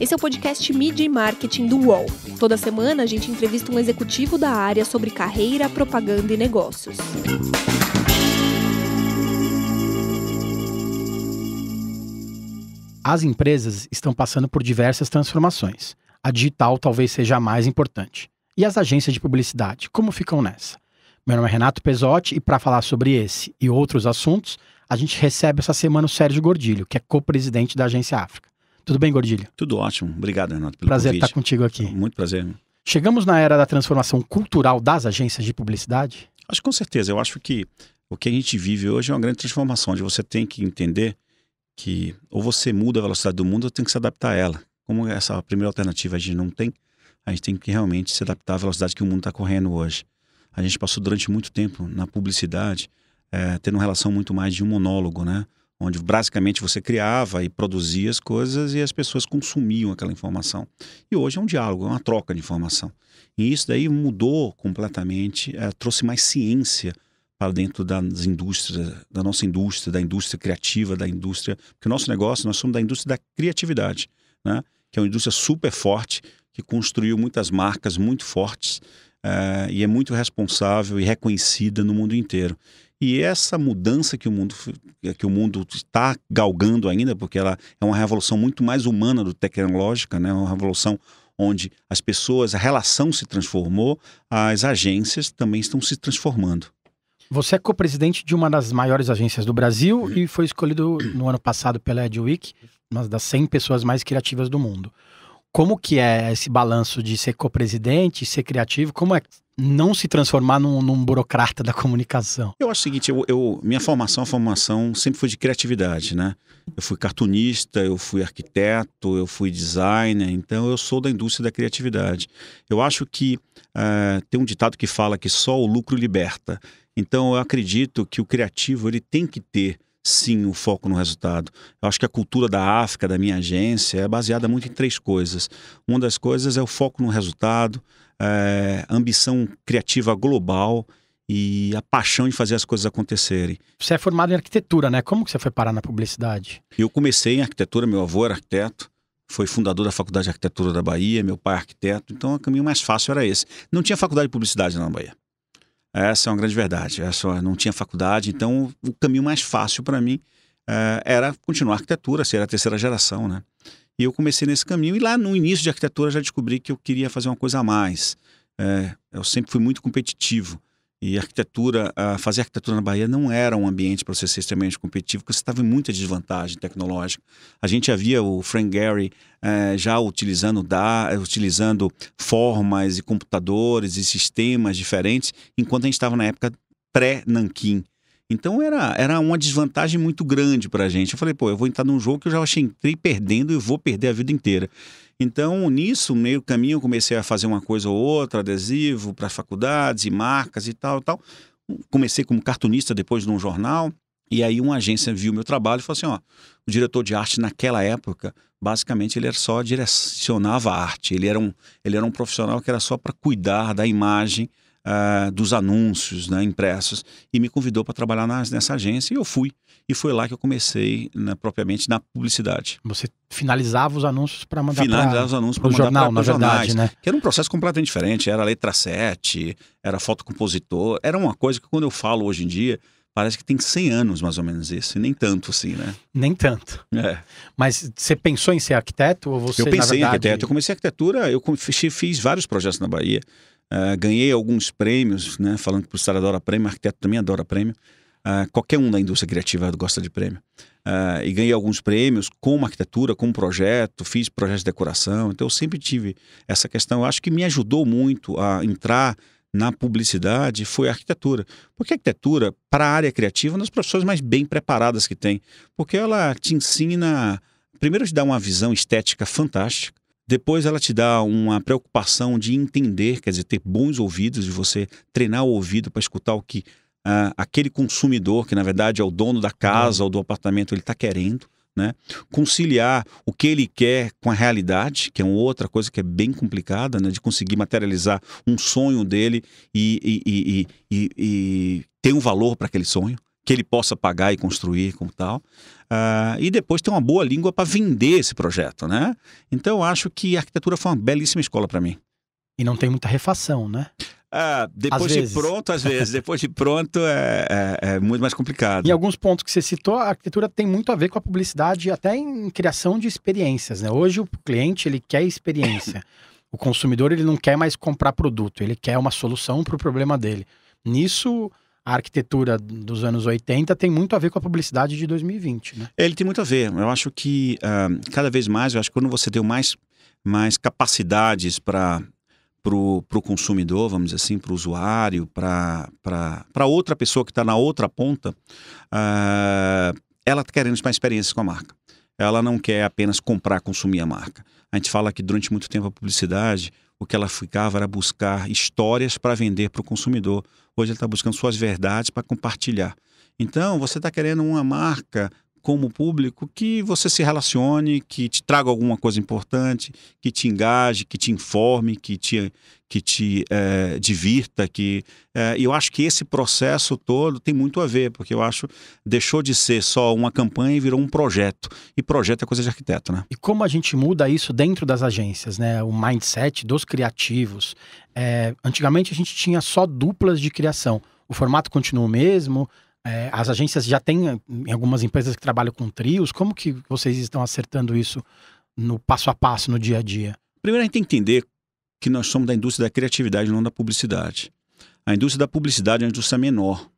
Esse é o podcast Mídia e Marketing do UOL. Toda semana a gente entrevista um executivo da área sobre carreira, propaganda e negócios. As empresas estão passando por diversas transformações. A digital talvez seja a mais importante. E as agências de publicidade, como ficam nessa? Meu nome é Renato Pesotti e para falar sobre esse e outros assuntos, a gente recebe essa semana o Sérgio Gordilho, que é co-presidente da Agência África. Tudo bem, Gordilho? Tudo ótimo. Obrigado, Renato, pelo prazer convite. estar contigo aqui. É muito prazer. Né? Chegamos na era da transformação cultural das agências de publicidade? Acho com certeza. Eu acho que o que a gente vive hoje é uma grande transformação, onde você tem que entender que ou você muda a velocidade do mundo ou tem que se adaptar a ela. Como essa primeira alternativa a gente não tem, a gente tem que realmente se adaptar à velocidade que o mundo está correndo hoje. A gente passou durante muito tempo na publicidade, é, tendo uma relação muito mais de um monólogo, né? onde basicamente você criava e produzia as coisas e as pessoas consumiam aquela informação. E hoje é um diálogo, é uma troca de informação. E isso daí mudou completamente, é, trouxe mais ciência para dentro das indústrias, da nossa indústria, da indústria criativa, da indústria, porque o nosso negócio, nós somos da indústria da criatividade, né? que é uma indústria super forte, que construiu muitas marcas muito fortes, Uh, e é muito responsável e reconhecida no mundo inteiro. E essa mudança que o mundo que o mundo está galgando ainda, porque ela é uma revolução muito mais humana do tecnológica, né? Uma revolução onde as pessoas, a relação se transformou, as agências também estão se transformando. Você é co-presidente de uma das maiores agências do Brasil uhum. e foi escolhido no ano passado pela Adweek, uma das 100 pessoas mais criativas do mundo como que é esse balanço de ser co-presidente, ser criativo, como é não se transformar num, num, burocrata da comunicação? Eu acho o seguinte, eu, eu, minha formação, a formação sempre foi de criatividade, né? Eu fui cartunista, eu fui arquiteto, eu fui designer, então eu sou da indústria da criatividade. Eu acho que uh, tem um ditado que fala que só o lucro liberta. Então eu acredito que o criativo ele tem que ter sim o foco no resultado. Eu acho que a cultura da África, da minha agência, é baseada muito em três coisas. Uma das coisas é o foco no resultado, é, ambição criativa global e a paixão de fazer as coisas acontecerem. Você é formado em arquitetura, né? Como que você foi parar na publicidade? Eu comecei em arquitetura, meu avô era arquiteto, foi fundador da Faculdade de Arquitetura da Bahia, meu pai é arquiteto, então o caminho mais fácil era esse. Não tinha faculdade de publicidade na Bahia. Essa é uma grande verdade. Essa não tinha faculdade, então o caminho mais fácil para mim uh, era continuar a arquitetura, ser assim, a terceira geração, né? E eu comecei nesse caminho e lá no início de arquitetura já descobri que eu queria fazer uma coisa a mais. É, eu sempre fui muito competitivo. E arquitetura, fazer arquitetura na Bahia não era um ambiente para você ser extremamente competitivo, porque você estava em muita desvantagem tecnológica. A gente havia o Frank Gehry eh, já utilizando, da, eh, utilizando formas e computadores e sistemas diferentes, enquanto a gente estava na época pré-Nanquim. Então era, era uma desvantagem muito grande para a gente. Eu falei, pô, eu vou entrar num jogo que eu já achei entrei perdendo e vou perder a vida inteira. Então, nisso, meio caminho, eu comecei a fazer uma coisa ou outra, adesivo para faculdades e marcas e tal, tal. Comecei como cartunista depois num jornal. E aí uma agência viu meu trabalho e falou assim, ó, o diretor de arte naquela época, basicamente ele só direcionava a arte, ele era um, ele era um profissional que era só para cuidar da imagem uh, dos anúncios né, impressos e me convidou para trabalhar nas, nessa agência e eu fui. E foi lá que eu comecei né, propriamente na publicidade. Você finalizava os anúncios para mandar Finalizava pra, os anúncios para mandar jornal, pra, pra na jornais, verdade, né? Que era um processo completamente diferente. Era letra 7, era fotocompositor. Era uma coisa que quando eu falo hoje em dia, Parece que tem 100 anos, mais ou menos, isso. E nem tanto, assim, né? Nem tanto. É. Mas você pensou em ser arquiteto? Ou você, eu pensei verdade... em arquiteto. Eu comecei arquitetura, eu fiz vários projetos na Bahia. Uh, ganhei alguns prêmios, né? Falando que o Sara adora prêmio, arquiteto também adora prêmio. Uh, qualquer um da indústria criativa gosta de prêmio. Uh, e ganhei alguns prêmios com arquitetura, com projeto, fiz projetos de decoração. Então eu sempre tive essa questão. Eu acho que me ajudou muito a entrar na publicidade foi a arquitetura. Porque a arquitetura, para a área criativa, é uma das profissões mais bem preparadas que tem. Porque ela te ensina, primeiro, te dá uma visão estética fantástica. Depois ela te dá uma preocupação de entender, quer dizer, ter bons ouvidos, de você treinar o ouvido para escutar o que uh, aquele consumidor, que na verdade é o dono da casa uhum. ou do apartamento, ele está querendo. Né? Conciliar o que ele quer com a realidade, que é uma outra coisa que é bem complicada, né? De conseguir materializar um sonho dele e, e, e, e ter um valor para aquele sonho, que ele possa pagar e construir como tal. Uh, e depois ter uma boa língua para vender esse projeto, né? Então eu acho que a arquitetura foi uma belíssima escola para mim. E não tem muita refação, né? Ah, depois às de vezes. pronto, às vezes. Depois de pronto é, é, é, muito mais complicado. Em alguns pontos que você citou, a arquitetura tem muito a ver com a publicidade, até em criação de experiências. Né? Hoje o cliente ele quer experiência. o consumidor ele não quer mais comprar produto, ele quer uma solução para o problema dele. Nisso, a arquitetura dos anos 80 tem muito a ver com a publicidade de 2020, né? É, ele tem muito a ver. Eu acho que uh, cada vez mais, eu acho que quando você tem mais, mais capacidades para para o consumidor, vamos dizer assim, para o usuário, para outra pessoa que está na outra ponta, uh, ela está querendo uma experiência com a marca. Ela não quer apenas comprar, consumir a marca. A gente fala que durante muito tempo a publicidade o que ela ficava era buscar histórias para vender para o consumidor. Hoje ela está buscando suas verdades para compartilhar. Então, você está querendo uma marca como público que você se relacione, que te traga alguma coisa importante, que te engaje, que te informe, que te, que te é, divirta. Que, é, eu acho que esse processo todo tem muito a ver, porque eu acho deixou de ser só uma campanha e virou um projeto. E projeto é coisa de arquiteto, né? E como a gente muda isso dentro das agências, né? O mindset dos criativos. É, antigamente a gente tinha só duplas de criação. O formato continua o mesmo, é, as agências já têm em algumas empresas que trabalham com trios. Como que vocês estão acertando isso no passo a passo, no dia a dia? Primeiro a gente tem que entender que nós somos da indústria da criatividade, não da publicidade. A indústria da publicidade é uma indústria menor.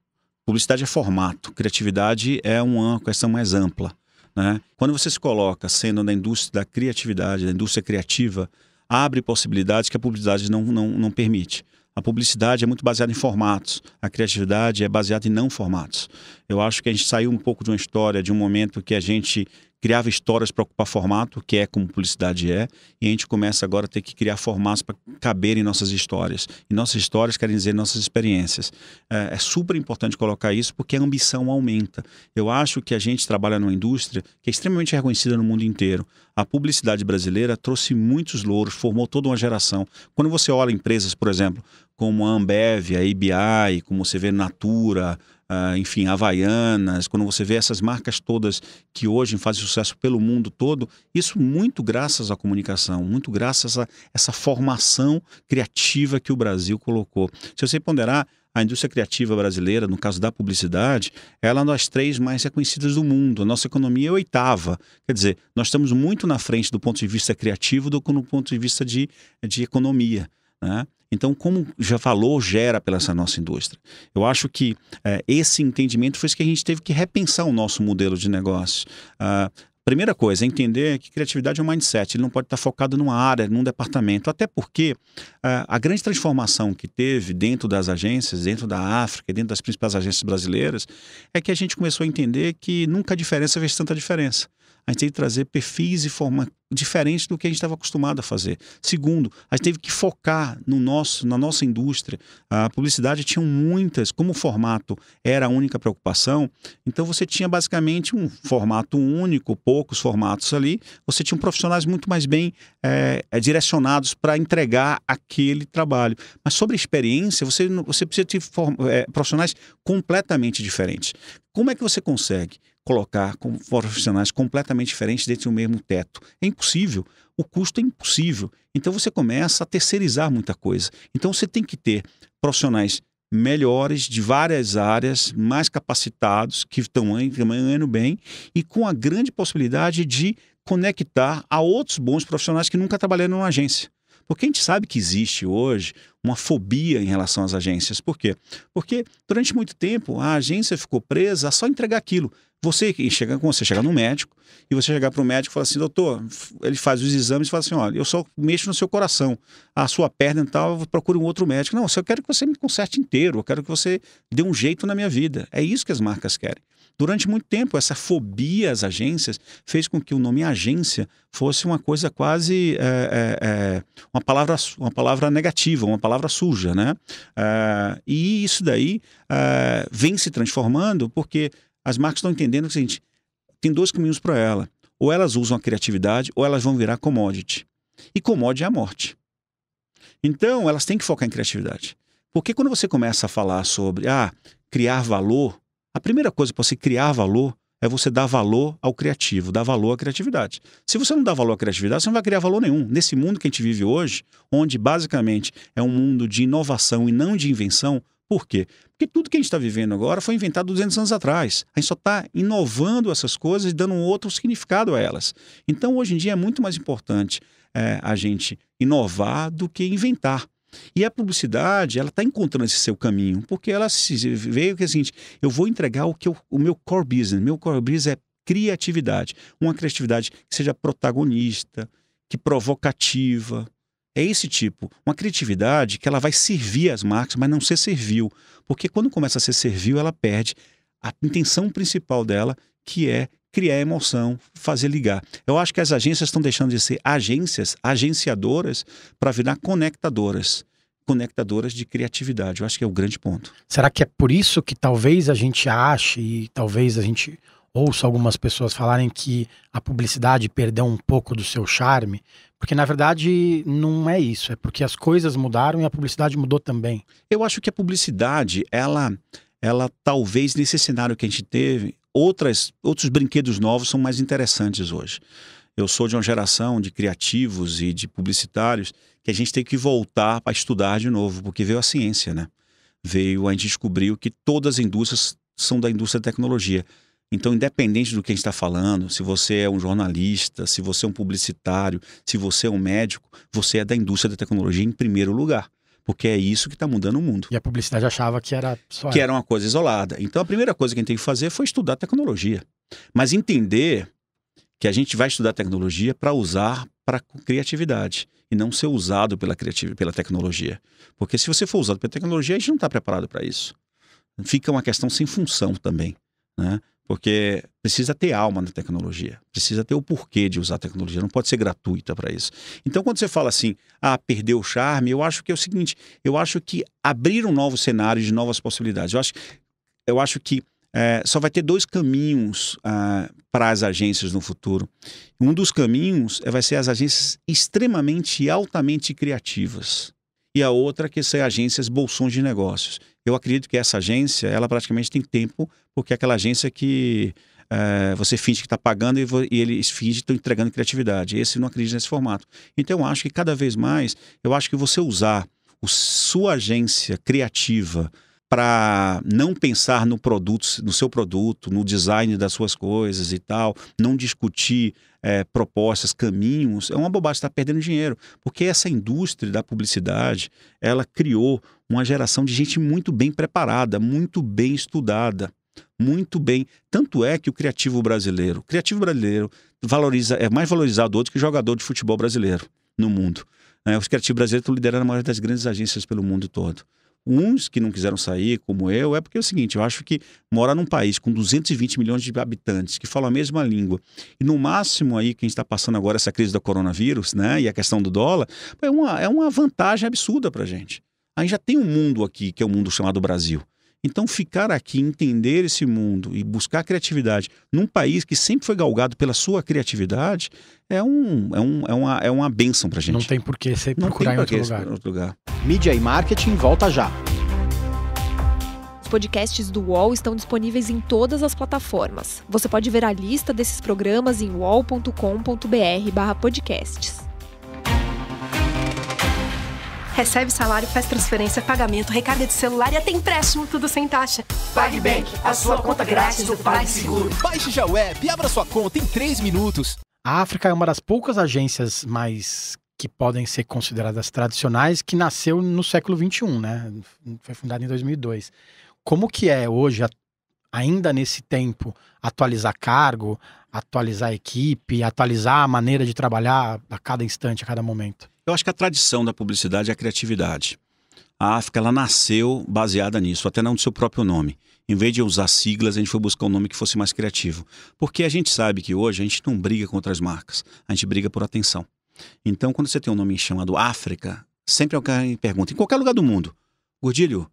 Publicidade é formato, criatividade é uma questão mais ampla. Né? Quando você se coloca sendo da indústria da criatividade, da indústria criativa, abre possibilidades que a publicidade não, não, não permite. A publicidade é muito baseada em formatos, a criatividade é baseada em não formatos. Eu acho que a gente saiu um pouco de uma história, de um momento que a gente criava histórias para ocupar formato, que é como publicidade é, e a gente começa agora a ter que criar formatos para caberem nossas histórias. E nossas histórias querem dizer nossas experiências. É, é, super importante colocar isso porque a ambição aumenta. Eu acho que a gente trabalha numa indústria que é extremamente reconhecida no mundo inteiro. A publicidade brasileira trouxe muitos louros, formou toda uma geração. Quando você olha empresas, por exemplo, como a Ambev, a ABI, como você vê Natura, uh, enfim, Havaianas, quando você vê essas marcas todas que hoje fazem sucesso pelo mundo todo, isso muito graças à comunicação, muito graças a essa formação criativa que o Brasil colocou. Se você ponderar, a indústria criativa brasileira, no caso da publicidade, ela é uma das três mais reconhecidas do mundo. A nossa economia é oitava. Quer dizer, nós estamos muito na frente do ponto de vista criativo do que no ponto de vista de, de economia. Né? Então, como já falou, gera pela essa nossa indústria. Eu acho que é, esse entendimento foi isso que a gente teve que repensar o nosso modelo de negócio. Ah, primeira coisa, entender que criatividade é um mindset, ele não pode estar focado numa área, num departamento, até porque ah, a grande transformação que teve dentro das agências, dentro da África, dentro das principais agências brasileiras, é que a gente começou a entender que nunca a diferença fez tanta diferença a gente teve que trazer perfis e forma diferentes do que a gente estava acostumado a fazer. Segundo, a gente teve que focar no nosso, na nossa indústria. A publicidade tinha muitas, como o formato era a única preocupação, então você tinha basicamente um formato único, poucos formatos ali, você tinha profissionais muito mais bem é, direcionados para entregar aquele trabalho. Mas sobre a experiência, você, você precisa ter é, profissionais completamente diferentes. Como é que você consegue? colocar com profissionais completamente diferentes dentro do mesmo teto. É impossível. O custo é impossível. Então você começa a terceirizar muita coisa. Então você tem que ter profissionais melhores de várias áreas, mais capacitados, que estão ganhando bem e com a grande possibilidade de conectar a outros bons profissionais que nunca trabalharam numa agência. Porque a gente sabe que existe hoje uma fobia em relação às agências. Por quê? Porque durante muito tempo a agência ficou presa a só entregar aquilo. Você chega, você chega no médico e você chegar para o médico e fala assim, doutor, ele faz os exames e fala assim, olha, eu só mexo no seu coração, a sua perna e tal, eu procuro um outro médico. Não, eu quero que você me conserte inteiro, eu quero que você dê um jeito na minha vida. É isso que as marcas querem. Durante muito tempo, essa fobia às agências fez com que o nome agência fosse uma coisa quase é, é, uma, palavra, uma palavra negativa, uma palavra suja, né? É, e isso daí vem se transformando porque as marcas estão entendendo que a gente tem dois caminhos para ela. Ou elas usam a criatividade ou elas vão virar commodity. E commodity é a morte. Então, elas têm que focar em criatividade. Porque quando você começa a falar sobre ah, criar valor, a primeira coisa para você criar valor é você dar valor ao criativo, dar valor à criatividade. Se você não dá valor à criatividade, você não vai criar valor nenhum. Nesse mundo que a gente vive hoje, onde basicamente é um mundo de inovação e não de invenção, por quê? Porque tudo que a gente está vivendo agora foi inventado 200 anos atrás. A gente só está inovando essas coisas e dando um outro significado a elas. Então, hoje em dia, é muito mais importante é, a gente inovar do que inventar. E a publicidade, ela está encontrando esse seu caminho, porque ela se veio que é o seguinte: eu vou entregar o, que eu, o meu core business. Meu core business é criatividade. Uma criatividade que seja protagonista, que provocativa. É esse tipo. Uma criatividade que ela vai servir as marcas, mas não ser servil. Porque quando começa a ser servil, ela perde a intenção principal dela, que é criar emoção, fazer ligar. Eu acho que as agências estão deixando de ser agências, agenciadoras, para virar conectadoras conectadoras de criatividade. Eu acho que é o grande ponto. Será que é por isso que talvez a gente ache e talvez a gente ouça algumas pessoas falarem que a publicidade perdeu um pouco do seu charme? Porque na verdade não é isso, é porque as coisas mudaram e a publicidade mudou também. Eu acho que a publicidade, ela ela talvez nesse cenário que a gente teve, outras, outros brinquedos novos são mais interessantes hoje. Eu sou de uma geração de criativos e de publicitários que a gente tem que voltar para estudar de novo, porque veio a ciência, né? Veio a gente descobriu que todas as indústrias são da indústria da tecnologia. Então, independente do que a gente está falando, se você é um jornalista, se você é um publicitário, se você é um médico, você é da indústria da tecnologia em primeiro lugar. Porque é isso que está mudando o mundo. E a publicidade achava que era só. Que era uma coisa isolada. Então a primeira coisa que a gente tem que fazer foi estudar tecnologia. Mas entender que a gente vai estudar tecnologia para usar para criatividade e não ser usado pela, criatividade pela tecnologia. Porque se você for usado pela tecnologia, a gente não está preparado para isso. Fica uma questão sem função também. Né? Porque precisa ter alma na tecnologia, precisa ter o porquê de usar a tecnologia, não pode ser gratuita para isso. Então, quando você fala assim, ah, perdeu o charme, eu acho que é o seguinte: eu acho que abrir um novo cenário de novas possibilidades. Eu acho, eu acho que é, só vai ter dois caminhos ah, para as agências no futuro. Um dos caminhos é, vai ser as agências extremamente e altamente criativas e a outra que são agências bolsões de negócios. Eu acredito que essa agência, ela praticamente tem tempo, porque é aquela agência que é, você finge que está pagando e, e eles fingem que estão entregando criatividade. Esse não acredito nesse formato. Então, eu acho que cada vez mais, eu acho que você usar o, sua agência criativa para não pensar no produto, no seu produto, no design das suas coisas e tal, não discutir é, propostas, caminhos, é uma bobagem, está perdendo dinheiro. Porque essa indústria da publicidade, ela criou uma geração de gente muito bem preparada, muito bem estudada, muito bem. Tanto é que o criativo brasileiro, o criativo brasileiro valoriza, é mais valorizado hoje que jogador de futebol brasileiro no mundo. É, os criativos brasileiros estão liderando a maioria das grandes agências pelo mundo todo. Uns que não quiseram sair, como eu, é porque é o seguinte: eu acho que morar num país com 220 milhões de habitantes que falam a mesma língua, e no máximo aí quem está passando agora essa crise do coronavírus, né, e a questão do dólar, é uma, é uma vantagem absurda para gente. A gente já tem um mundo aqui, que é o um mundo chamado Brasil. Então, ficar aqui, entender esse mundo e buscar criatividade num país que sempre foi galgado pela sua criatividade é, um, é, um, é, uma, é uma bênção para gente. Não tem por que sempre procurar em outro lugar. outro lugar. Mídia e marketing volta já. Os podcasts do UOL estão disponíveis em todas as plataformas. Você pode ver a lista desses programas em wallcombr podcasts. Recebe salário, faz transferência, pagamento, recarga de celular e até empréstimo, tudo sem taxa. PagBank, a sua conta grátis do PagSeguro. Baixe já o app e abra sua conta em 3 minutos. A África é uma das poucas agências mais que podem ser consideradas tradicionais que nasceu no século XXI, né? Foi fundada em 2002. Como que é hoje a ainda nesse tempo, atualizar cargo, atualizar equipe, atualizar a maneira de trabalhar a cada instante, a cada momento? Eu acho que a tradição da publicidade é a criatividade. A África ela nasceu baseada nisso, até não do seu próprio nome. Em vez de usar siglas, a gente foi buscar um nome que fosse mais criativo. Porque a gente sabe que hoje a gente não briga contra as marcas, a gente briga por atenção. Então, quando você tem um nome chamado África, sempre alguém pergunta, em qualquer lugar do mundo, Gordilho,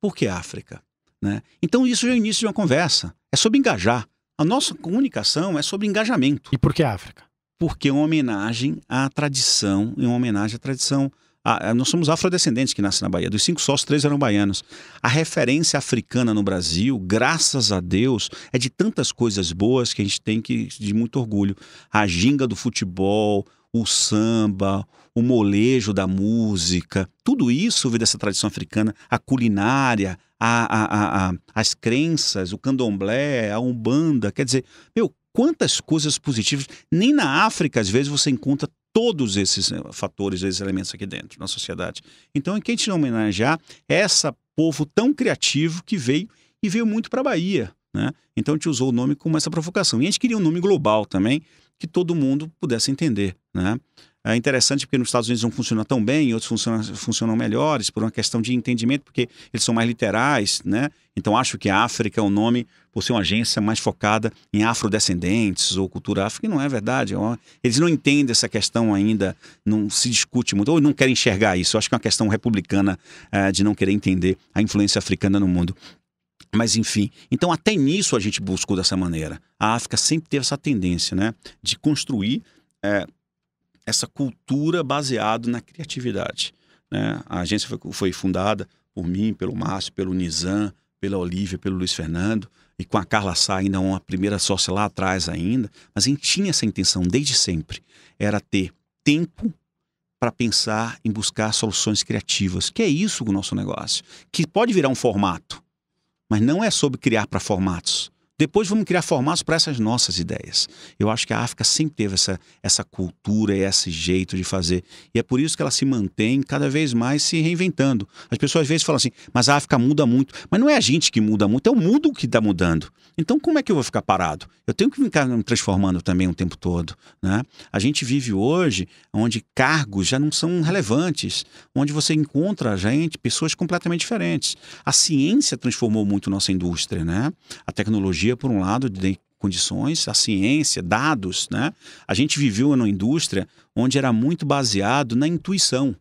por que África? Né? Então, isso já é o início de uma conversa. É sobre engajar. A nossa comunicação é sobre engajamento. E por que África? porque é uma homenagem à tradição, e uma homenagem à tradição. A, a, nós somos afrodescendentes que nascem na Bahia. Dos cinco sócios, três eram baianos. A referência africana no Brasil, graças a Deus, é de tantas coisas boas que a gente tem que de muito orgulho. A ginga do futebol, o samba, o molejo da música, tudo isso vem dessa tradição africana, a culinária, a, a, a, as crenças, o candomblé, a umbanda. Quer dizer, meu, quantas coisas positivas. Nem na África, às vezes, você encontra todos esses eh, fatores, esses elementos aqui dentro, na sociedade. Então, é quem te homenagear é esse povo tão criativo que veio e veio muito para a Bahia. Né? Então, a gente usou o nome como essa provocação. E a gente queria um nome global também, que todo mundo pudesse entender. Né? É interessante porque nos Estados Unidos não funciona tão bem, outros funcionam, funcionam melhores, por uma questão de entendimento, porque eles são mais literais, né? Então acho que a África é um nome, por ser uma agência mais focada em afrodescendentes ou cultura áfrica, e não é verdade. Eles não entendem essa questão ainda, não se discute muito, ou não querem enxergar isso. Eu acho que é uma questão republicana é, de não querer entender a influência africana no mundo. Mas enfim, então até nisso a gente buscou dessa maneira. A África sempre teve essa tendência, né? De construir é, essa cultura baseada na criatividade. Né? A agência foi, foi fundada por mim, pelo Márcio, pelo Nizam, pela Olivia, pelo Luiz Fernando e com a Carla Sá ainda uma primeira sócia lá atrás ainda, mas a gente tinha essa intenção desde sempre, era ter tempo para pensar em buscar soluções criativas, que é isso o nosso negócio, que pode virar um formato, mas não é sobre criar para formatos, depois vamos criar formatos para essas nossas ideias. Eu acho que a África sempre teve essa, essa cultura, esse jeito de fazer. E é por isso que ela se mantém cada vez mais se reinventando. As pessoas às vezes falam assim, mas a África muda muito. Mas não é a gente que muda muito, é o mundo que está mudando. Então como é que eu vou ficar parado? Eu tenho que ficar me transformando também o tempo todo. Né? A gente vive hoje onde cargos já não são relevantes, onde você encontra gente, pessoas completamente diferentes. A ciência transformou muito nossa indústria, né? A tecnologia tecnologia, por um lado, de condições, a ciência, dados, né? A gente viveu numa indústria onde era muito baseado na intuição.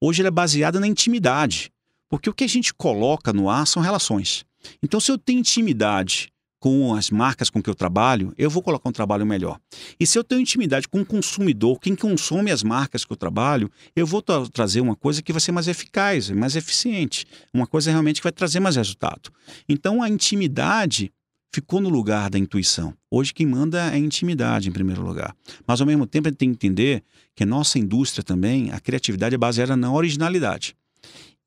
Hoje ela é baseada na intimidade, porque o que a gente coloca no ar são relações. Então, se eu tenho intimidade com as marcas com que eu trabalho, eu vou colocar um trabalho melhor. E se eu tenho intimidade com o consumidor, quem consome as marcas que eu trabalho, eu vou tra trazer uma coisa que vai ser mais eficaz, mais eficiente, uma coisa realmente que vai trazer mais resultado. Então a intimidade ficou no lugar da intuição. Hoje quem manda é a intimidade em primeiro lugar. Mas ao mesmo tempo a gente tem que entender que nossa indústria também, a criatividade é baseada na originalidade.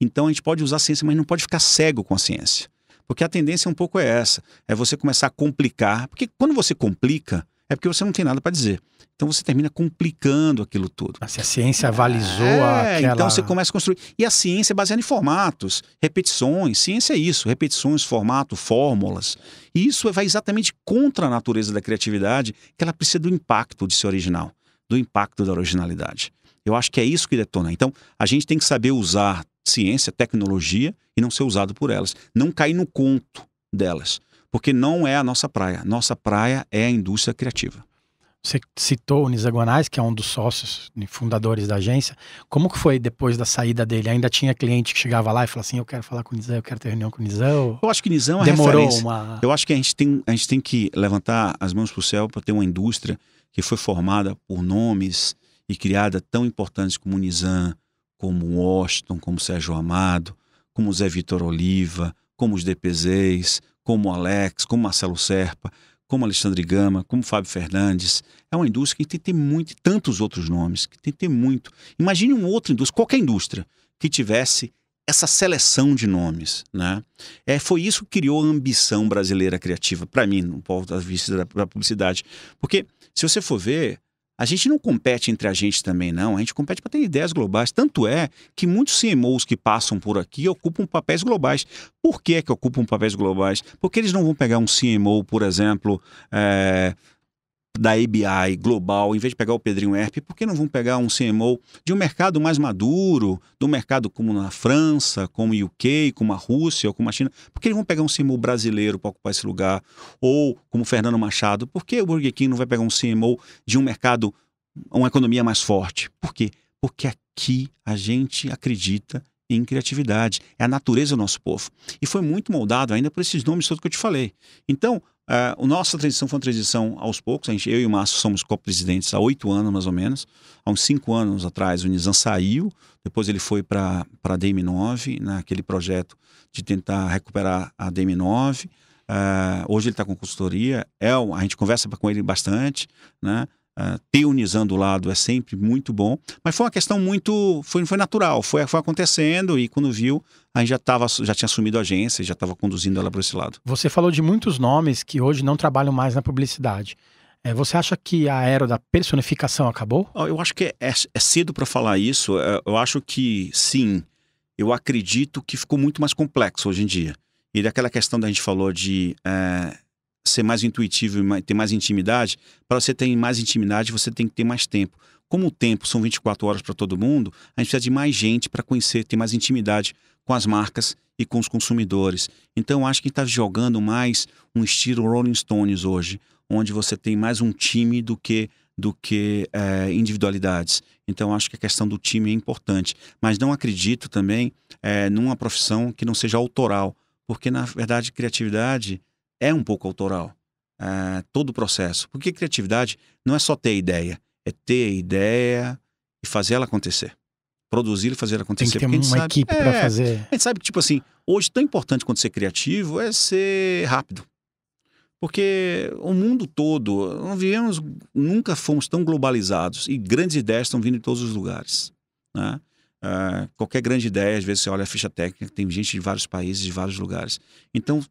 Então a gente pode usar a ciência, mas não pode ficar cego com a ciência. Porque a tendência é um pouco é essa, é você começar a complicar. Porque quando você complica, é porque você não tem nada para dizer. Então você termina complicando aquilo tudo. Mas assim, se a ciência avalizou é, aquela... Então você começa a construir. E a ciência é baseada em formatos, repetições. Ciência é isso: repetições, formato, fórmulas. E isso vai exatamente contra a natureza da criatividade, que ela precisa do impacto de ser original, do impacto da originalidade. Eu acho que é isso que detona. Então a gente tem que saber usar ciência, tecnologia e não ser usado por elas. Não cair no conto delas porque não é a nossa praia. Nossa praia é a indústria criativa. Você citou o Nizagonais, que é um dos sócios fundadores da agência. Como que foi depois da saída dele? Ainda tinha cliente que chegava lá e falava assim, eu quero falar com o Nizam, eu quero ter reunião com o Nizam? Eu acho que Nizam é Demorou referência. uma... Eu acho que a gente, tem, a gente tem que levantar as mãos para o céu para ter uma indústria que foi formada por nomes e criada tão importantes como Nizam, como Washington, como Sérgio Amado, como Zé Vitor Oliva, como os DPZs, como Alex, como Marcelo Serpa, como Alexandre Gama, como Fábio Fernandes. É uma indústria que tem que ter muito, tantos outros nomes, que tem que ter muito. Imagine uma outra indústria, qualquer indústria, que tivesse essa seleção de nomes, né? É, foi isso que criou a ambição brasileira criativa, para mim, no povo da vista da publicidade. Porque, se você for ver, a gente não compete entre a gente também, não. A gente compete para ter ideias globais. Tanto é que muitos CMOs que passam por aqui ocupam papéis globais. Por que, que ocupam papéis globais? Porque eles não vão pegar um CMO, por exemplo, é, da ABI global, em vez de pegar o Pedrinho Herp, por que não vão pegar um CMO de um mercado mais maduro, de um mercado como na França, como o UK, como a Rússia, ou como a China? Por que eles vão pegar um CMO brasileiro para ocupar esse lugar? Ou como Fernando Machado, por que o Burger King não vai pegar um CMO de um mercado, uma economia mais forte? Por quê? Porque aqui a gente acredita em criatividade. É a natureza do nosso povo. E foi muito moldado ainda por esses nomes todos que eu te falei. Então, a é, uh, nossa transição foi uma transição aos poucos. A gente, eu e o Márcio somos co-presidentes há oito anos, mais ou menos. Há uns cinco anos atrás, o Nizam saiu, depois ele foi para a DM9, naquele né, projeto de tentar recuperar a DM9. Uh, é, hoje ele está com consultoria, é, a gente conversa com ele bastante, né? teonizando ah, o lado é sempre muito bom. Mas foi uma questão muito. Foi, foi natural, foi, foi acontecendo e quando viu, a gente já, tava, já tinha assumido a agência, já estava conduzindo ela para esse lado. Você falou de muitos nomes que hoje não trabalham mais na publicidade. É, você acha que a era da personificação acabou? Eu acho que é, é, é cedo para falar isso. É, eu acho que sim. Eu acredito que ficou muito mais complexo hoje em dia. E daquela questão da gente falou de é, ser mais intuitivo e ter mais intimidade, para você ter mais intimidade, você tem que ter mais tempo. Como o tempo são 24 horas para todo mundo, a gente precisa de mais gente para conhecer, ter mais intimidade com as marcas e com os consumidores. Então, acho que está jogando mais um estilo Rolling Stones hoje, onde você tem mais um time do que do que é, individualidades. Então, acho que a questão do time é importante. Mas não acredito também é, numa profissão que não seja autoral, porque, na verdade, criatividade é um pouco autoral. É, todo o processo. Porque criatividade não é só ter ideia, é ter ideia e fazer ela acontecer. Produzir e fazer ela acontecer. Tem que ter uma sabe, equipe é, para fazer. A gente sabe que, tipo assim, hoje tão importante quanto ser criativo é ser rápido. Porque o mundo todo, não vivemos, nunca fomos tão globalizados e grandes ideias estão vindo de todos os lugares. Né? Uh, qualquer grande ideia, às vezes você olha a ficha técnica, tem gente de vários países, de vários lugares. Então,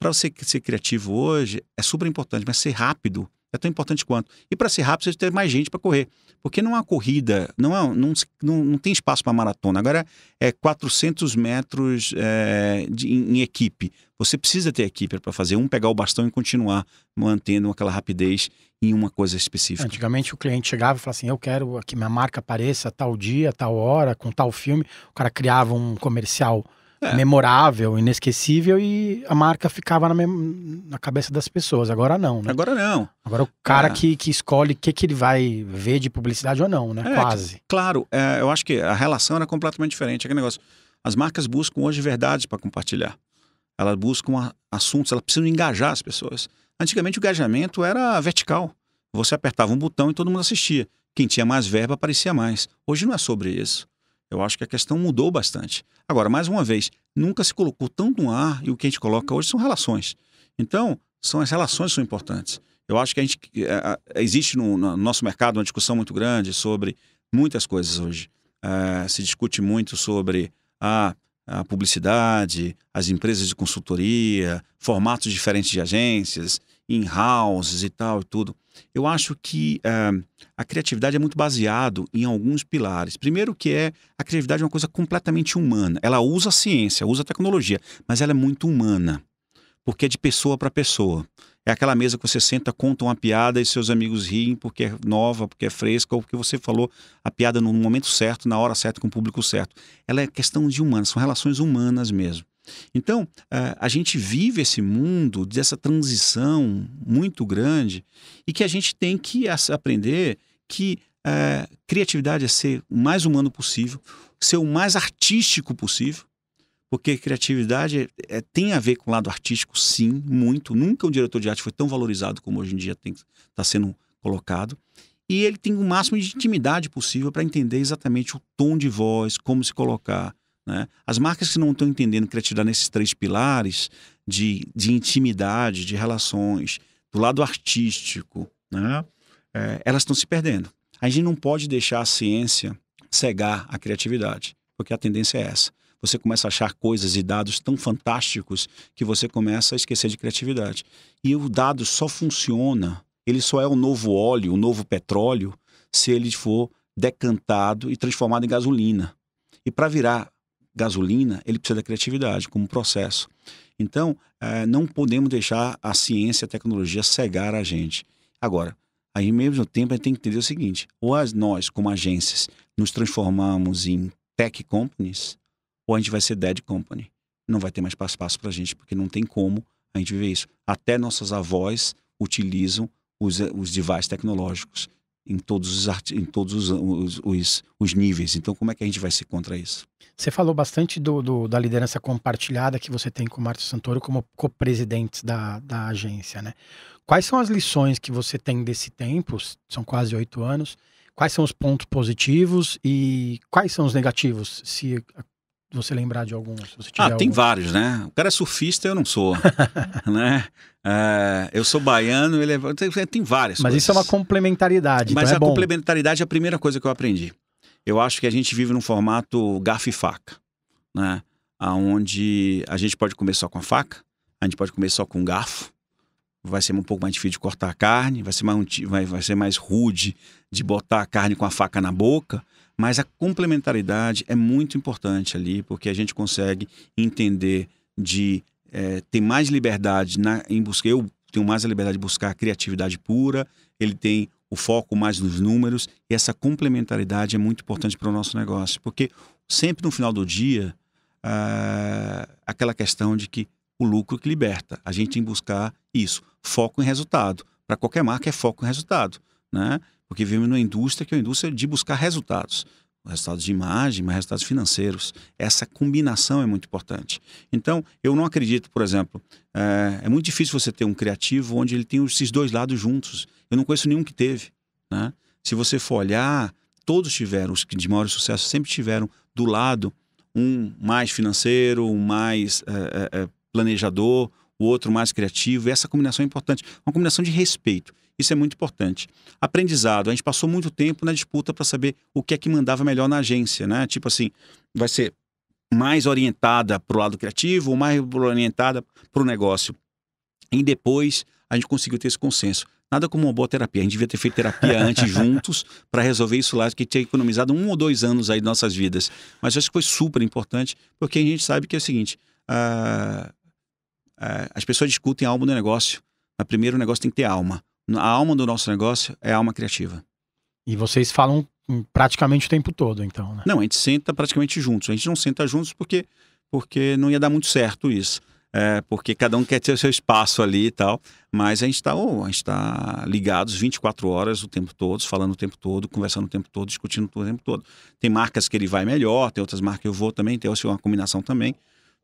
para você ser criativo hoje é super importante, mas ser rápido é tão importante quanto. E para ser rápido, você tem mais gente para correr. Porque não há corrida, não, é, não, não, não tem espaço para maratona. Agora é 400 metros é, de, em, equipe. Você precisa ter equipe para fazer um pegar o bastão e continuar mantendo aquela rapidez em uma coisa específica. Antigamente o cliente chegava e falava assim: Eu quero que minha marca apareça tal dia, tal hora, com tal filme. O cara criava um comercial é. memorável, inesquecível e a marca ficava na, na, cabeça das pessoas. Agora não, né? Agora não. Agora o cara é. que, que escolhe o que, que ele vai ver de publicidade ou não, né? É, Quase. claro, é, eu acho que a relação era completamente diferente. Aquele negócio. As marcas buscam hoje verdades para compartilhar. Elas buscam assuntos, elas precisam engajar as pessoas. Antigamente o engajamento era vertical. Você apertava um botão e todo mundo assistia. Quem tinha mais verba aparecia mais. Hoje não é sobre isso. Eu acho que a questão mudou bastante. Agora, mais uma vez, nunca se colocou tanto no ar e o que a gente coloca hoje são relações. Então, são as relações que são importantes. Eu acho que a gente é, é, existe no, no, nosso mercado uma discussão muito grande sobre muitas coisas hoje. É, se discute muito sobre a, a publicidade, as empresas de consultoria, formatos diferentes de agências, in-houses e tal e tudo eu acho que uh, a criatividade é muito baseado em alguns pilares. Primeiro que é a criatividade é uma coisa completamente humana. Ela usa a ciência, usa a tecnologia, mas ela é muito humana, porque é de pessoa para pessoa. É aquela mesa que você senta, conta uma piada e seus amigos riem porque é nova, porque é fresca, ou porque você falou a piada no momento certo, na hora certa, com o público certo. Ela é questão de humanas, são relações humanas mesmo. Então, eh, a gente vive esse mundo dessa transição muito grande e que a gente tem que aprender que eh, criatividade é ser o mais humano possível, ser o mais artístico possível, porque criatividade é, é, tem a ver com o lado artístico, sim, muito. Nunca um diretor de arte foi tão valorizado como hoje em dia está sendo colocado. E ele tem o máximo de intimidade possível para entender exatamente o tom de voz, como se colocar, né? As marcas que não estão entendendo criatividade nesses três pilares de, de intimidade, de relações, do lado artístico, né? É, elas estão se perdendo. A gente não pode deixar a ciência cegar a criatividade, porque a tendência é essa. Você começa a achar coisas e dados tão fantásticos que você começa a esquecer de criatividade. E o dado só funciona, ele só é o novo óleo, o novo petróleo, se ele for decantado e transformado em gasolina. E para virar gasolina, ele precisa da criatividade como processo. Então, é, não podemos deixar a ciência e a tecnologia cegar a gente. Agora, aí mesmo tempo a gente tem que entender o seguinte: ou nós, como agências, nos transformamos em tech companies, ou a gente vai ser dead company. Não vai ter mais espaço para a gente, porque não tem como a gente viver isso. Até nossas avós utilizam os, os devices tecnológicos em todos os, em todos os, os, os, os, níveis. Então, como é que a gente vai ser contra isso? Você falou bastante do, do da liderança compartilhada que você tem com o Márcio Santoro como co-presidente da, da agência, né? Quais são as lições que você tem desse tempo? São quase oito anos. Quais são os pontos positivos e quais são os negativos, se você lembrar de algum? ah, algum. tem vários, né? O cara é surfista, eu não sou, né? É, eu sou baiano, ele é... tem, é, tem várias. Mas coisas. isso é uma complementaridade. Então Mas então é a bom. complementaridade é a primeira coisa que eu aprendi. Eu acho que a gente vive num formato garfo e faca, né? Aonde a gente pode comer só com a faca, a gente pode comer só com um garfo. Vai ser um pouco mais difícil de cortar a carne, vai ser mais, vai, vai ser mais rude de botar a carne com a faca na boca mas a complementaridade é muito importante ali, porque a gente consegue entender de é, ter mais liberdade na, em buscar. Eu tenho mais a liberdade de buscar a criatividade pura, ele tem o foco mais nos números, e essa complementaridade é muito importante para o nosso negócio, porque sempre no final do dia, ah, aquela questão de que o lucro que liberta, a gente tem que buscar isso, foco em resultado. Para qualquer marca é foco em resultado, né? Porque vivemos numa indústria que é uma indústria de buscar resultados. Resultados de imagem, mas resultados financeiros. Essa combinação é muito importante. Então, eu não acredito, por exemplo, é, é muito difícil você ter um criativo onde ele tem esses dois lados juntos. Eu não conheço nenhum que teve. Né? Se você for olhar, todos tiveram, os que de maior sucesso sempre tiveram do lado um mais financeiro, um mais é, é, planejador, o outro mais criativo. E essa combinação é importante. Uma combinação de respeito. Isso é muito importante. Aprendizado. A gente passou muito tempo na disputa para saber o que é que mandava melhor na agência, né? Tipo assim, vai ser mais orientada para o lado criativo ou mais orientada para o negócio. E depois a gente conseguiu ter esse consenso. Nada como uma boa terapia. A gente devia ter feito terapia antes juntos para resolver isso lá, que tinha economizado um ou dois anos aí de nossas vidas. Mas acho que foi super importante, porque a gente sabe que é o seguinte: uh, uh, as pessoas discutem a alma do negócio. Mas primeiro o negócio tem que ter alma. A alma do nosso negócio é a alma criativa. E vocês falam praticamente o tempo todo, então, né? Não, a gente senta praticamente juntos. A gente não senta juntos porque, porque não ia dar muito certo isso. É, porque cada um quer ter o seu espaço ali e tal. Mas a gente está oh, tá ligados 24 horas o tempo todo, falando o tempo todo, conversando o tempo todo, discutindo o tempo todo. Tem marcas que ele vai melhor, tem outras marcas que eu vou também, tem uma combinação também.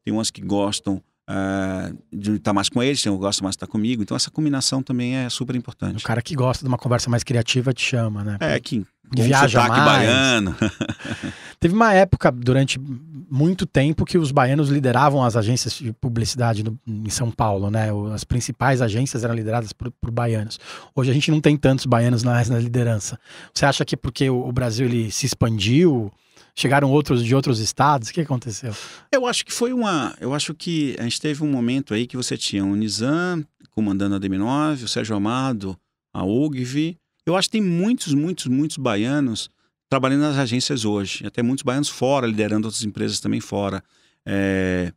Tem umas que gostam Uh, de estar tá mais com eles, eu gosto mais de estar comigo. Então, essa combinação também é super importante. O cara que gosta de uma conversa mais criativa te chama, né? É, que, que viaja sotaque tá mais. baiano. Teve uma época, durante muito tempo, que os baianos lideravam as agências de publicidade no, em São Paulo, né? As principais agências eram lideradas por, por baianos. Hoje a gente não tem tantos baianos na, na liderança. Você acha que é porque o, o Brasil ele se expandiu? Chegaram outros de outros estados? O que aconteceu? Eu acho que foi uma. Eu acho que a gente teve um momento aí que você tinha o Nizam comandando a DM9, o Sérgio Amado, a UGV. Eu acho que tem muitos, muitos, muitos baianos trabalhando nas agências hoje. até muitos baianos fora, liderando outras empresas também fora. É,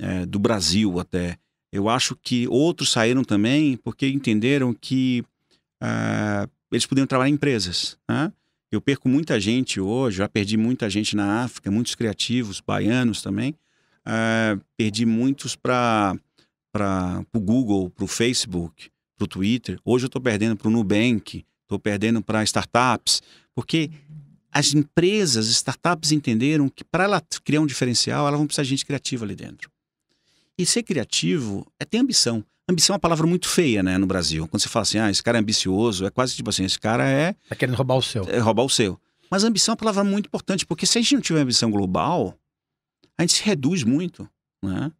é, do Brasil até. Eu acho que outros saíram também porque entenderam que uh, eles podiam trabalhar em empresas. Né? Eu perco muita gente hoje, já perdi muita gente na África, muitos criativos, baianos também. Uh, perdi muitos para o Google, para o Facebook, para o Twitter. Hoje eu estou perdendo para o Nubank, estou perdendo para startups, porque as empresas, startups entenderam que para ela criar um diferencial, ela vão precisar de gente criativa ali dentro. E ser criativo é ter ambição. Ambição é uma palavra muito feia, né, no Brasil. Quando você fala assim, ah, esse cara é ambicioso, é quase tipo assim, esse cara é. Tá querendo roubar o seu. É roubar o seu. Mas ambição é uma palavra muito importante, porque se a gente não tiver ambição global, a gente se reduz muito, né?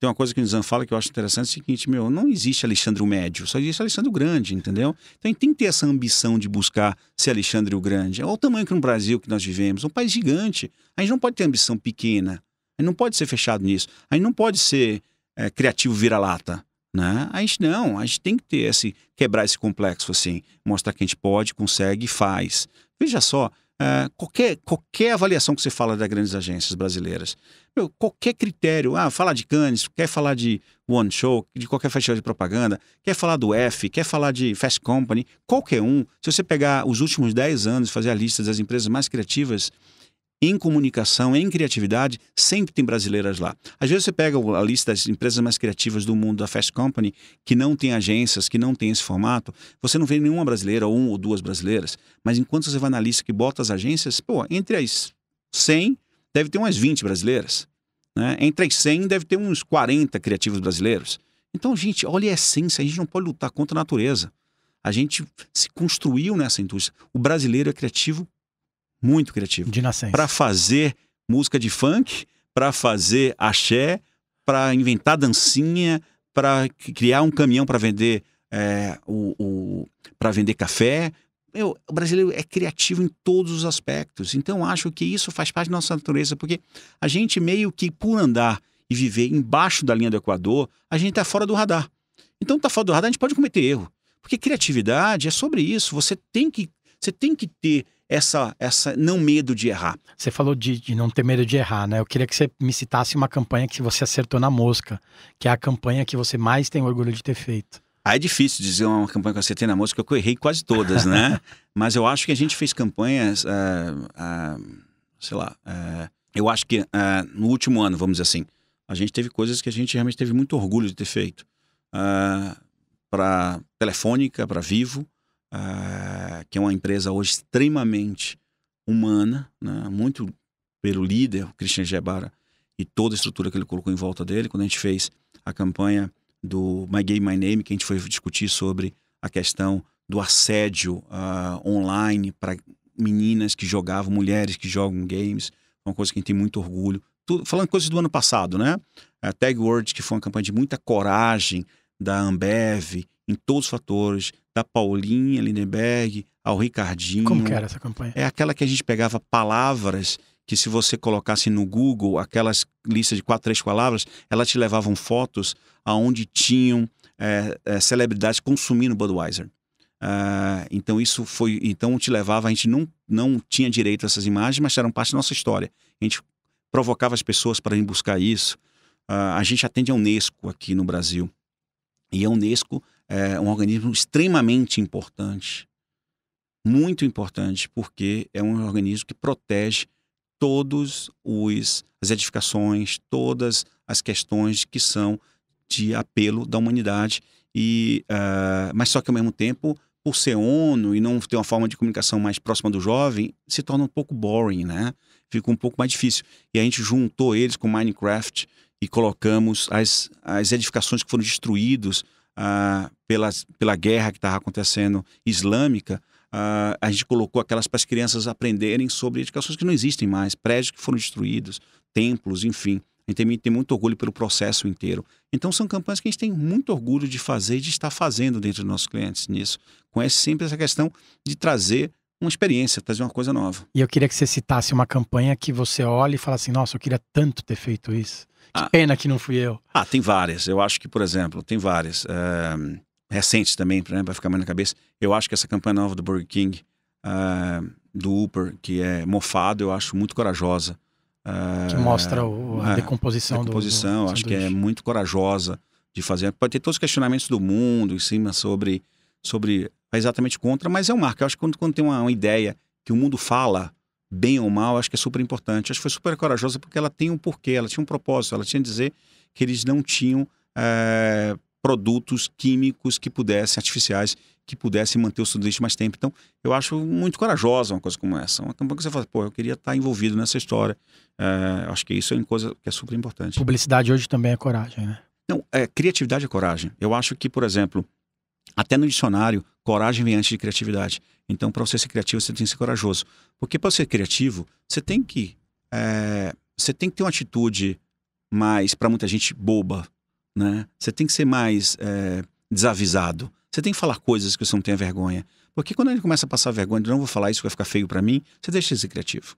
Tem uma coisa que o Nizam fala que eu acho interessante, é o seguinte, meu, não existe Alexandre o Médio, só existe Alexandre o Grande, entendeu? Então a gente tem que ter essa ambição de buscar ser Alexandre o Grande. Olha o tamanho que no Brasil que nós vivemos, um país gigante. A gente não pode ter ambição pequena, a gente não pode ser fechado nisso, a gente não pode ser é, criativo vira-lata. Né? A gente não, a gente tem que ter esse, quebrar esse complexo assim, mostrar que a gente pode, consegue e faz. Veja só, é, qualquer, qualquer avaliação que você fala das grandes agências brasileiras, meu, qualquer critério, ah, falar de Cannes, quer falar de One Show, de qualquer festival de propaganda, quer falar do F, quer falar de Fast Company, qualquer um, se você pegar os últimos 10 anos e fazer a lista das empresas mais criativas em comunicação, em criatividade, sempre tem brasileiras lá. Às vezes você pega a lista das empresas mais criativas do mundo da Fast Company, que não tem agências, que não tem esse formato, você não vê nenhuma brasileira, ou um ou duas brasileiras. Mas enquanto você vai na lista que bota as agências, pô, entre as 100, deve ter umas 20 brasileiras. Né? Entre as 100, deve ter uns 40 criativos brasileiros. Então, gente, olha a essência, a gente não pode lutar contra a natureza. A gente se construiu nessa indústria. O brasileiro é criativo muito criativo. De nascença. Para fazer música de funk, para fazer axé, para inventar dancinha, para criar um caminhão para vender é, o, o para vender café. Meu, o brasileiro é criativo em todos os aspectos. Então acho que isso faz parte da nossa natureza, porque a gente meio que por andar e viver embaixo da linha do Equador, a gente está fora do radar. Então tá fora do radar, a gente pode cometer erro. Porque criatividade é sobre isso. Você tem que, você tem que ter essa, essa não medo de errar. Você falou de, de, não ter medo de errar, né? Eu queria que você me citasse uma campanha que você acertou na mosca, que é a campanha que você mais tem orgulho de ter feito. Ah, é difícil dizer uma campanha que eu acertei na mosca, porque eu errei quase todas, né? Mas eu acho que a gente fez campanhas, ah, ah, sei lá, ah, eu acho que no último ano, vamos dizer assim, a gente teve coisas que a gente realmente teve muito orgulho de ter feito. para Telefônica, para Vivo, uh, que é uma empresa hoje extremamente humana, né? muito pelo líder, o Christian Gebara, e toda a estrutura que ele colocou em volta dele. Quando a gente fez a campanha do My Game, My Name, que a gente foi discutir sobre a questão do assédio uh, online para meninas que jogavam, mulheres que jogam games, uma coisa que a gente tem muito orgulho. Tudo, falando coisas do ano passado, né? A Tag Word que foi uma campanha de muita coragem da Ambev em todos os fatores, da Paulinha Lindenberg ao Ricardinho. Como que era essa campanha? É aquela que a gente pegava palavras que se você colocasse no Google aquelas listas de quatro, três palavras, elas te levavam fotos aonde tinham é, é, celebridades consumindo Budweiser. Uh, então isso foi, então te levava, a gente não, não tinha direito a essas imagens, mas eram parte da nossa história. A gente provocava as pessoas para ir buscar isso. Uh, a gente atende a Unesco aqui no Brasil. E a Unesco é um organismo extremamente importante, muito importante, porque é um organismo que protege todos os as edificações, todas as questões que são de apelo da humanidade e uh, mas só que ao mesmo tempo por ser ONU e não ter uma forma de comunicação mais próxima do jovem, se torna um pouco boring, né? Fica um pouco mais difícil. E a gente juntou eles com Minecraft e colocamos as, as edificações que foram destruídas, ah, pelas, pela guerra que estava acontecendo islâmica, ah, a gente colocou aquelas para as crianças aprenderem sobre educações que não existem mais, prédios que foram destruídos, templos, enfim. A gente tem, tem muito orgulho pelo processo inteiro. Então, são campanhas que a gente tem muito orgulho de fazer e de estar fazendo dentro dos nossos clientes nisso. Conhece sempre essa questão de trazer uma experiência, trazer uma coisa nova. E eu queria que você citasse uma campanha que você olhe e fala assim: nossa, eu queria tanto ter feito isso. Ah. Pena que não fui eu. Ah, tem várias. Eu acho que, por exemplo, tem várias. Uh, recentes também, para ficar mais na cabeça. Eu acho que essa campanha nova do Burger King, uh, do Uber, que é mofado, eu acho muito corajosa. Uh, que mostra o, a decomposição, é, a decomposição do, do acho que é muito corajosa de fazer. Pode ter todos os questionamentos do mundo em cima sobre, sobre é exatamente contra, mas é um marco. Eu acho que quando, quando tem uma, uma ideia que o mundo fala, bem ou mal, acho que é super importante. Acho que foi super corajosa porque ela tem um porquê, ela tinha um propósito, ela tinha que dizer que eles não tinham é, produtos químicos que pudessem, artificiais, que pudessem manter o sanduíche mais tempo. Então, eu acho muito corajosa uma coisa como essa. Uma campanha que você fala, pô, eu queria estar envolvido nessa história. É, acho que isso é uma coisa que é super importante. Publicidade hoje também é coragem, né? Não, é, criatividade é coragem. Eu acho que, por exemplo, até no dicionário, coragem vem antes de criatividade. Então, para você ser criativo, você tem que ser corajoso. Porque para ser criativo, você tem que é, você tem que ter uma atitude mais para muita gente boba, né? Você tem que ser mais é, desavisado. Você tem que falar coisas que você não tenha vergonha. Porque quando ele começa a passar vergonha, não vou falar isso, vai ficar feio para mim. Você deixa de ser criativo,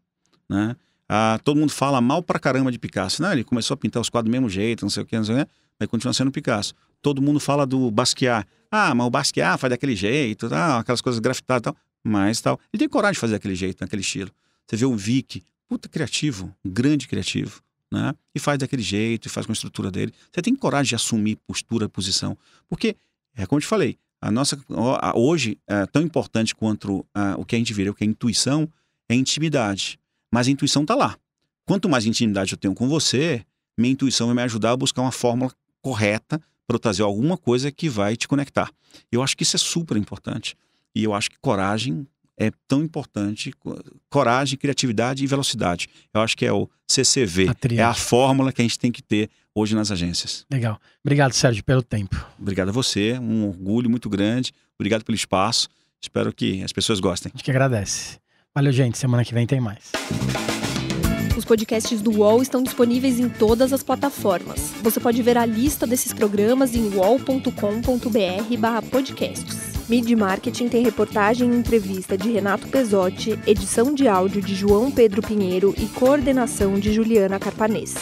né? Ah, todo mundo fala mal pra caramba de Picasso. Não, ele começou a pintar os quadros do mesmo jeito, não sei o que, não sei o que, vai continuar sendo Picasso todo mundo fala do Basquiat. Ah, mas o Basquiat faz daquele jeito, ah, aquelas coisas grafitadas e tal. Mas tal. Ele tem coragem de fazer daquele jeito, naquele estilo. Você vê o Vic, puta criativo, um grande criativo, né? E faz daquele jeito, e faz com a estrutura dele. Você tem coragem de assumir postura, posição. Porque, é como eu te falei, a nossa. Hoje, é tão importante quanto a, é, o que a gente vira, o que é intuição, é intimidade. Mas a intuição tá lá. Quanto mais intimidade eu tenho com você, minha intuição vai me ajudar a buscar uma fórmula correta para trazer alguma coisa que vai te conectar. Eu acho que isso é super importante. E eu acho que coragem é tão importante. Coragem, criatividade e velocidade. Eu acho que é o CCV. A é a fórmula que a gente tem que ter hoje nas agências. Legal. Obrigado, Sérgio, pelo tempo. Obrigado a você. Um orgulho muito grande. Obrigado pelo espaço. Espero que as pessoas gostem. A gente que agradece. Valeu, gente. Semana que vem tem mais. Os podcasts do UOL estão disponíveis em todas as plataformas. Você pode ver a lista desses programas em uol.com.br/podcasts. Mid Marketing tem reportagem e entrevista de Renato Pesotti, edição de áudio de João Pedro Pinheiro e coordenação de Juliana Carpanês.